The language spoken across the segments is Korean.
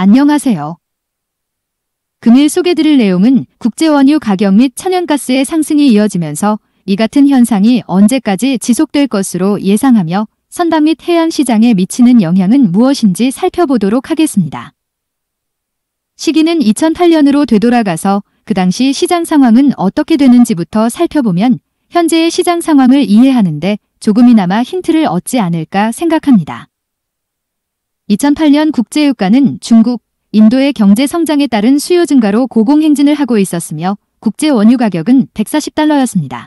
안녕하세요. 금일 소개드릴 내용은 국제원유 가격 및 천연가스의 상승이 이어지면서 이 같은 현상이 언제까지 지속될 것으로 예상하며 선단및 해양 시장에 미치는 영향은 무엇인지 살펴보도록 하겠습니다. 시기는 2008년으로 되돌아가서 그 당시 시장 상황은 어떻게 되는지부터 살펴보면 현재의 시장 상황을 이해하는데 조금이나마 힌트를 얻지 않을까 생각합니다. 2008년 국제유가는 중국, 인도의 경제 성장에 따른 수요 증가로 고공행진을 하고 있었으며 국제 원유 가격은 140달러였습니다.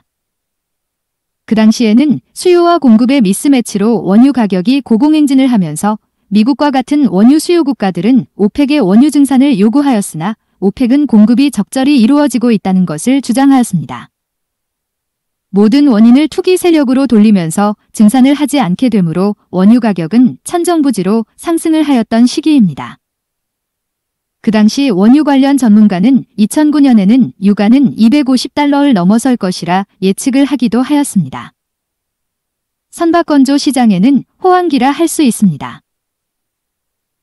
그 당시에는 수요와 공급의 미스매치로 원유 가격이 고공행진을 하면서 미국과 같은 원유 수요 국가들은 오펙의 원유 증산을 요구하였으나 오펙은 공급이 적절히 이루어지고 있다는 것을 주장하였습니다. 모든 원인을 투기 세력으로 돌리면서 증산을 하지 않게 되므로 원유 가격은 천정부지로 상승을 하였던 시기입니다. 그 당시 원유 관련 전문가는 2009년에는 유가는 250달러를 넘어설 것이라 예측을 하기도 하였습니다. 선박건조 시장에는 호황기라 할 수 있습니다.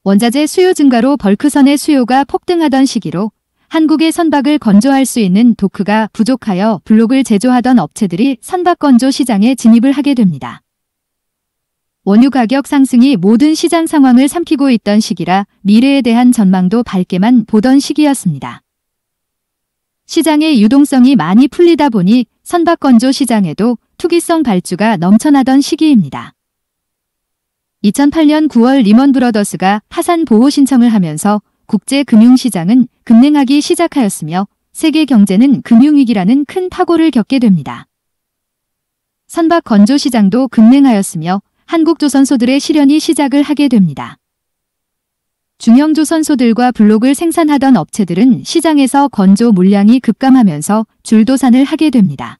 원자재 수요 증가로 벌크선의 수요가 폭등하던 시기로 한국의 선박을 건조할 수 있는 도크가 부족하여 블록을 제조하던 업체들이 선박 건조 시장에 진입을 하게 됩니다. 원유 가격 상승이 모든 시장 상황을 삼키고 있던 시기라 미래에 대한 전망도 밝게만 보던 시기였습니다. 시장의 유동성이 많이 풀리다 보니 선박 건조 시장에도 투기성 발주가 넘쳐나던 시기입니다. 2008년 9월 리먼 브러더스가 파산 보호 신청을 하면서 국제 금융시장은 급냉하기 시작하였으며 세계 경제는 금융위기라는 큰 파고를 겪게 됩니다. 선박 건조시장도 급냉하였으며 한국조선소들의 실현이 시작을 하게 됩니다. 중형조선소들과 블록을 생산하던 업체들은 시장에서 건조 물량이 급감하면서 줄도산을 하게 됩니다.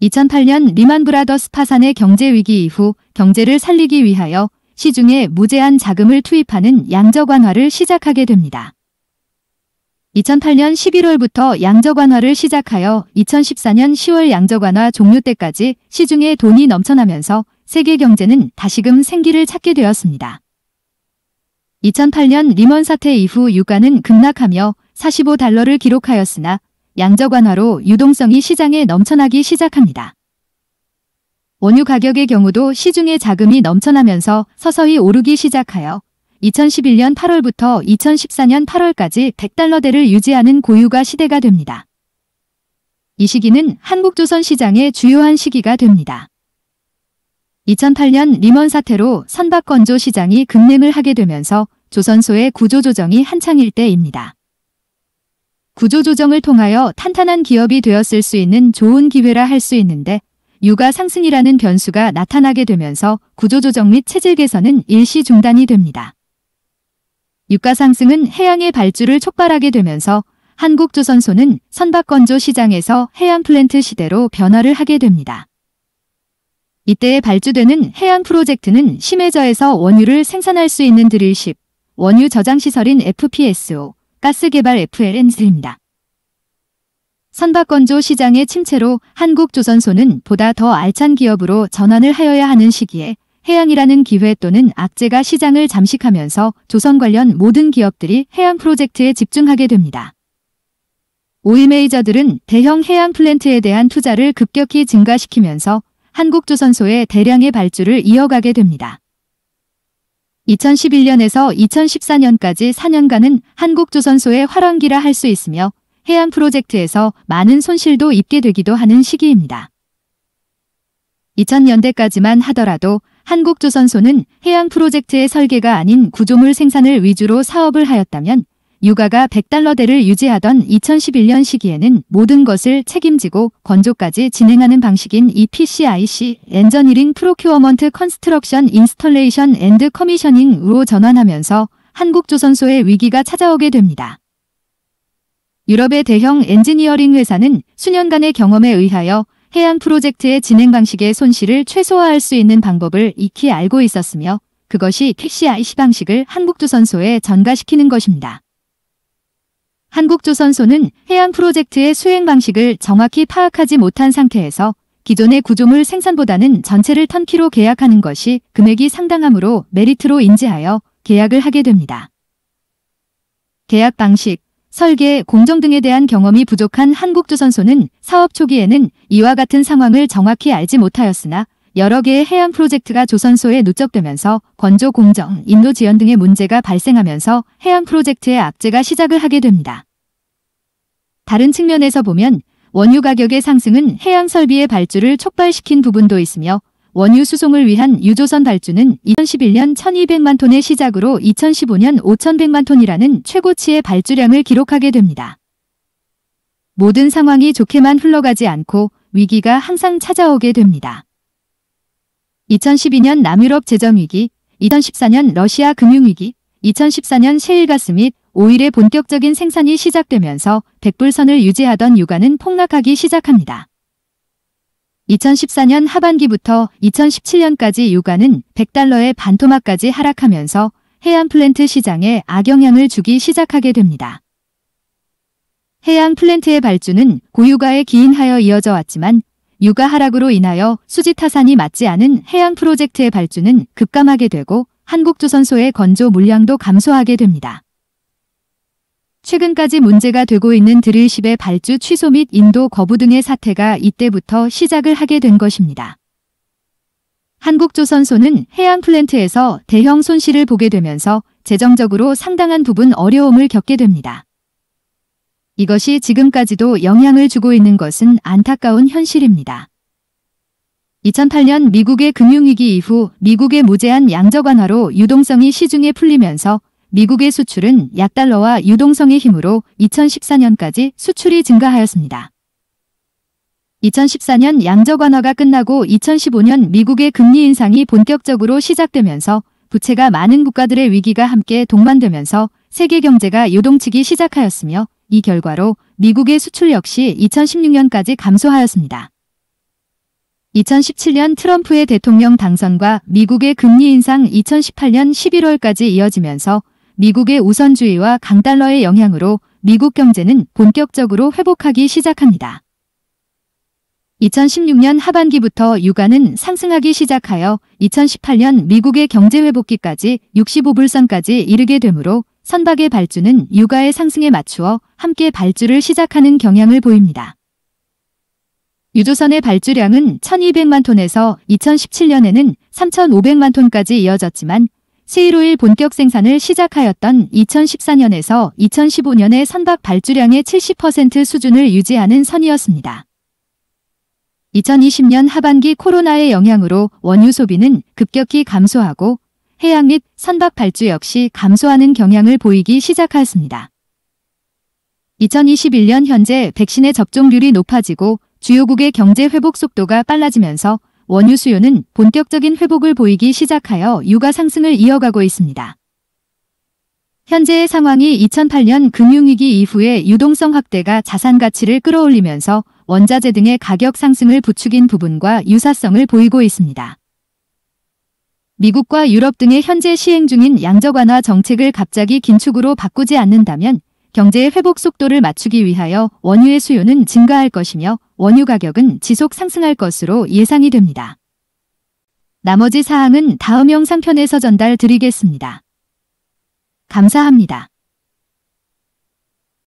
2008년 리만브라더스 파산의 경제위기 이후 경제를 살리기 위하여 시중에 무제한 자금을 투입하는 양적 완화를 시작하게 됩니다. 2008년 11월부터 양적 완화를 시작하여 2014년 10월 양적 완화 종료 때까지 시중에 돈이 넘쳐나면서 세계 경제는 다시금 생기를 찾게 되었습니다. 2008년 리먼 사태 이후 유가는 급락하며 45달러를 기록하였으나 양적 완화로 유동성이 시장에 넘쳐나기 시작합니다. 원유 가격의 경우도 시중에 자금이 넘쳐나면서 서서히 오르기 시작하여 2011년 8월부터 2014년 8월까지 100달러대를 유지하는 고유가 시대가 됩니다. 이 시기는 한국조선 시장의 주요한 시기가 됩니다. 2008년 리먼 사태로 선박건조 시장이 급냉을 하게 되면서 조선소의 구조조정이 한창일 때입니다. 구조조정을 통하여 탄탄한 기업이 되었을 수 있는 좋은 기회라 할 수 있는데 유가 상승이라는 변수가 나타나게 되면서 구조조정 및 체질 개선은 일시 중단이 됩니다. 유가 상승은 해양의 발주를 촉발하게 되면서 한국조선소는 선박건조 시장에서 해양 플랜트 시대로 변화를 하게 됩니다. 이때 에 발주되는 해양 프로젝트는 심해저에서 원유를 생산할 수 있는 드릴십, 원유 저장시설인 FPSO, 가스개발 FLNZ입니다. 선박건조 시장의 침체로 한국조선소는 보다 더 알찬 기업으로 전환을 하여야 하는 시기에 해양이라는 기회 또는 악재가 시장을 잠식하면서 조선 관련 모든 기업들이 해양 프로젝트에 집중하게 됩니다. 오일 메이저들은 대형 해양 플랜트에 대한 투자를 급격히 증가시키면서 한국조선소의 대량의 발주를 이어가게 됩니다. 2011년에서 2014년까지 4년간은 한국조선소의 활랑기라할 수 있으며 해양 프로젝트에서 많은 손실도 입게 되기도 하는 시기입니다. 2000년대까지만 하더라도 한국조선소는 해양 프로젝트의 설계가 아닌 구조물 생산을 위주로 사업을 하였다면 유가가 100달러대를 유지하던 2011년 시기에는 모든 것을 책임지고 건조까지 진행하는 방식인 EPCIC 엔저니링 프로큐어먼트 컨스트럭션 인스톨레이션 앤드 커미셔닝으로 전환하면서 한국조선소의 위기가 찾아오게 됩니다. 유럽의 대형 엔지니어링 회사는 수년간의 경험에 의하여 해양 프로젝트의 진행 방식의 손실을 최소화할 수 있는 방법을 익히 알고 있었으며 그것이 픽시아이시 방식을 한국조선소에 전가시키는 것입니다. 한국조선소는 해양 프로젝트의 수행 방식을 정확히 파악하지 못한 상태에서 기존의 구조물 생산보다는 전체를 턴키로 계약하는 것이 금액이 상당하므로 메리트로 인지하여 계약을 하게 됩니다. 계약 방식, 설계, 공정 등에 대한 경험이 부족한 한국조선소는 사업 초기에는 이와 같은 상황을 정확히 알지 못하였으나 여러 개의 해양 프로젝트가 조선소에 누적되면서 건조 공정, 인도 지연 등의 문제가 발생하면서 해양 프로젝트의 악재가 시작을 하게 됩니다. 다른 측면에서 보면 원유 가격의 상승은 해양 설비의 발주를 촉발시킨 부분도 있으며 원유 수송을 위한 유조선 발주는 2011년 1200만 톤의 시작으로 2015년 5100만 톤이라는 최고치의 발주량을 기록하게 됩니다. 모든 상황이 좋게만 흘러가지 않고 위기가 항상 찾아오게 됩니다. 2012년 남유럽 재정위기, 2014년 러시아 금융위기, 2014년 셰일가스 및 오일의 본격적인 생산이 시작되면서 1 0 0불선을 유지하던 유가는 폭락하기 시작합니다. 2014년 하반기부터 2017년까지 유가는 100달러의 반토막까지 하락하면서 해양 플랜트 시장에 악영향을 주기 시작하게 됩니다. 해양 플랜트의 발주는 고유가에 기인하여 이어져 왔지만 유가 하락으로 인하여 수지 타산이 맞지 않은 해양 프로젝트의 발주는 급감하게 되고 한국조선소의 건조 물량도 감소하게 됩니다. 최근까지 문제가 되고 있는 드릴십의 발주 취소 및 인도 거부 등의 사태가 이때부터 시작을 하게 된 것입니다. 한국조선소는 해양 플랜트에서 대형 손실을 보게 되면서 재정적으로 상당한 부분 어려움을 겪게 됩니다. 이것이 지금까지도 영향을 주고 있는 것은 안타까운 현실입니다. 2008년 미국의 금융위기 이후 미국의 무제한 양적 완화로 유동성이 시중에 풀리면서 미국의 수출은 약달러와 유동성의 힘으로 2014년까지 수출이 증가하였습니다. 2014년 양적 완화가 끝나고 2015년 미국의 금리 인상이 본격적으로 시작되면서 부채가 많은 국가들의 위기가 함께 동반되면서 세계 경제가 요동치기 시작하였으며 이 결과로 미국의 수출 역시 2016년까지 감소하였습니다. 2017년 트럼프의 대통령 당선과 미국의 금리 인상 2018년 11월까지 이어지면서 미국의 우선주의와 강달러의 영향으로 미국 경제는 본격적으로 회복하기 시작합니다. 2016년 하반기부터 유가는 상승하기 시작하여 2018년 미국의 경제 회복기까지 65불선까지 이르게 되므로 선박의 발주는 유가의 상승에 맞추어 함께 발주를 시작하는 경향을 보입니다. 유조선의 발주량은 1200만 톤에서 2017년에는 3500만 톤까지 이어졌지만 세일오일 본격 생산을 시작하였던 2014년에서 2015년의 선박 발주량의 70% 수준을 유지하는 선이었습니다. 2020년 하반기 코로나의 영향으로 원유 소비는 급격히 감소하고 해양 및 선박 발주 역시 감소하는 경향을 보이기 시작하였습니다. 2021년 현재 백신의 접종률이 높아지고 주요국의 경제 회복 속도가 빨라지면서 원유 수요는 본격적인 회복을 보이기 시작하여 유가 상승을 이어가고 있습니다. 현재의 상황이 2008년 금융위기 이후의 유동성 확대가 자산 가치를 끌어올리면서 원자재 등의 가격 상승을 부추긴 부분과 유사성을 보이고 있습니다. 미국과 유럽 등의 현재 시행 중인 양적 완화 정책을 갑자기 긴축으로 바꾸지 않는다면 경제의 회복 속도를 맞추기 위하여 원유의 수요는 증가할 것이며 원유 가격은 지속 상승할 것으로 예상이 됩니다. 나머지 사항은 다음 영상편에서 전달 드리겠습니다. 감사합니다.